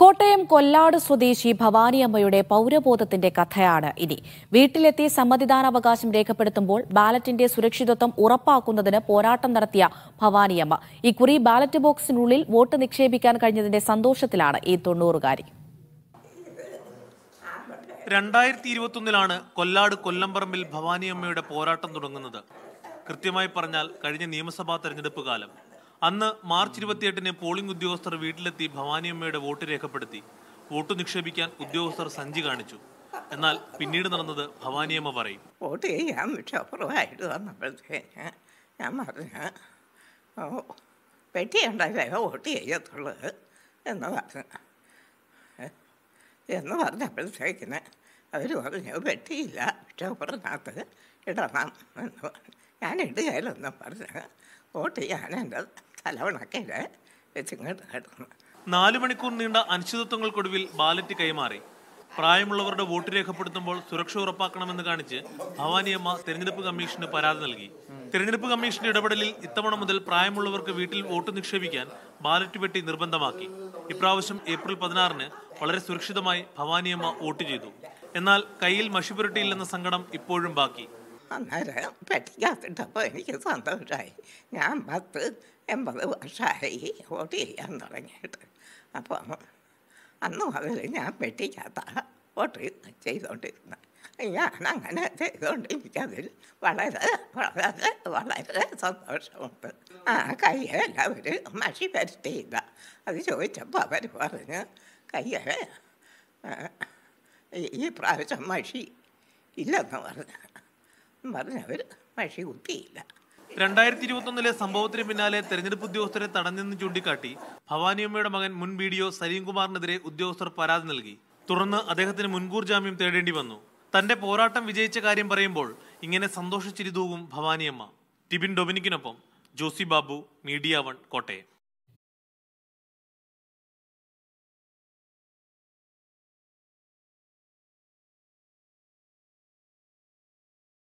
കോട്ടയം കൊല്ലാട് സ്വദേശി ഭവാനിയമ്മയുടെ പൗരബോധത്തിന്റെ കഥയാണ് ഇനി വീട്ടിലെത്തി സമ്മതിദാനാവകാശം രേഖപ്പെടുത്തുമ്പോൾ ബാലറ്റിന്റെ സുരക്ഷിതത്വം ഉറപ്പാക്കുന്നതിന് പോരാട്ടം നടത്തിയ ഭവാനിയമ്മ ഇക്കുറി ബാലറ്റ് ബോക്സിനുള്ളിൽ വോട്ട് നിക്ഷേപിക്കാൻ കഴിഞ്ഞതിന്റെ സന്തോഷത്തിലാണ് ഈ തൊണ്ണൂറുകാരി രണ്ടായിരത്തി ഇരുപത്തൊന്നിലാണ് കൊല്ലാട് കൊല്ലംപറമ്പിൽ ഭവാനിയമ്മയുടെ പോരാട്ടം തുടങ്ങുന്നത് കൃത്യമായി പറഞ്ഞാൽ കഴിഞ്ഞ നിയമസഭാ തെരഞ്ഞെടുപ്പ് കാലം അന്ന് മാർച്ച് ഇരുപത്തിയെട്ടിന് പോളിംഗ് ഉദ്യോഗസ്ഥർ വീട്ടിലെത്തി ഭവാനിയമ്മയുടെ വോട്ട് രേഖപ്പെടുത്തി വോട്ട് നിക്ഷേപിക്കാൻ ഉദ്യോഗസ്ഥർ സഞ്ചി കാണിച്ചു എന്നാൽ പിന്നീട് നടന്നത് ഭവാനിയമ്മ പറയും വോട്ട് ചെയ്യാൻ വിഷപ്പുറമായിട്ട് വന്നപ്പോഴത്തേന് ഞാൻ പറഞ്ഞു പെട്ടിയുണ്ടല്ലേ വോട്ട് ചെയ്യത്തുള്ളത് എന്ന് പറഞ്ഞു എന്ന് പറഞ്ഞപ്പോഴത്തേക്കിന് അവർ പറഞ്ഞു പെട്ടിയില്ല വിഷപ്പുറത്തിനകത്ത് ഇടണം എന്ന് പറഞ്ഞു ഞാൻ ഇടുകയിലൊന്നും പറഞ്ഞ് വോട്ട് ചെയ്യാൻ എൻ്റെ തലവണക്കിടെ വെച്ച് കിടന്നു നാല് മണിക്കൂർ നീണ്ട അനിശ്ചിതത്വങ്ങൾക്കൊടുവിൽ ബാലറ്റ് കൈമാറി പ്രായമുള്ളവരുടെ വോട്ട് രേഖപ്പെടുത്തുമ്പോൾ സുരക്ഷ ഉറപ്പാക്കണമെന്ന് കാണിച്ച് ഭവാനിയമ്മ തെരഞ്ഞെടുപ്പ് കമ്മീഷന് പരാതി നൽകി തെരഞ്ഞെടുപ്പ് കമ്മീഷന്റെ ഇടപെടലിൽ ഇത്തവണ മുതൽ പ്രായമുള്ളവർക്ക് വീട്ടിൽ വോട്ട് നിക്ഷേപിക്കാൻ ബാലറ്റ് പെട്ടി നിർബന്ധമാക്കി ഇപ്രാവശ്യം ഏപ്രിൽ പതിനാറിന് വളരെ സുരക്ഷിതമായി ഭവാനിയമ്മ വോട്ട് ചെയ്തു എന്നാൽ കയ്യിൽ മഷിപുരട്ടിയില്ലെന്ന സങ്കടം ഇപ്പോഴും ബാക്കി അന്നേരം പെട്ടിക്കകത്തിട്ടപ്പോൾ എനിക്ക് സന്തോഷമായി ഞാൻ പത്ത് എൺപത് വർഷമായി ഓട്ട് ചെയ്യാൻ തുടങ്ങിയിട്ട് അപ്പോൾ അന്ന് മുതൽ ഞാൻ പെട്ടിക്കാത്ത ഓട്ട് ചെയ്തുകൊണ്ടിരുന്നത് ഞാൻ അങ്ങനെ ചെയ്തുകൊണ്ട് എനിക്കതിൽ വളരെ വളരെ വളരെ സന്തോഷമുണ്ട് ആ കയ്യെ എല്ലാവരും മഷി പരത്തിയില്ല അത് ചോദിച്ചപ്പോൾ അവർ പറഞ്ഞ് കയ്യെ ഈ പ്രാവശ്യം മഷി ഇല്ലെന്ന് പറഞ്ഞു പറഞ്ഞ് അവർ മഷി കുത്തിയില്ല രണ്ടായിരത്തി ഇരുപത്തൊന്നിലെ സംഭവത്തിന് പിന്നാലെ തെരഞ്ഞെടുപ്പ് ഉദ്യോഗസ്ഥരെ തടഞ്ഞെന്ന് ചൂണ്ടിക്കാട്ടി ഭവാനിയമ്മയുടെ മകൻ മുൻ ബി ഡി ഒ സലീംകുമാറിനെതിരെ ഉദ്യോഗസ്ഥർ പരാതി നൽകി തുടർന്ന് അദ്ദേഹത്തിന് മുൻകൂർ ജാമ്യം തേടേണ്ടി വന്നു തന്റെ പോരാട്ടം വിജയിച്ച കാര്യം പറയുമ്പോൾ ഇങ്ങനെ സന്തോഷിച്ചിരുതൂവും ഭവാനിയമ്മ ടിബിൻ ഡൊമിനിക്കിനൊപ്പം ജോസി ബാബു മീഡിയ വൺ കോട്ടയം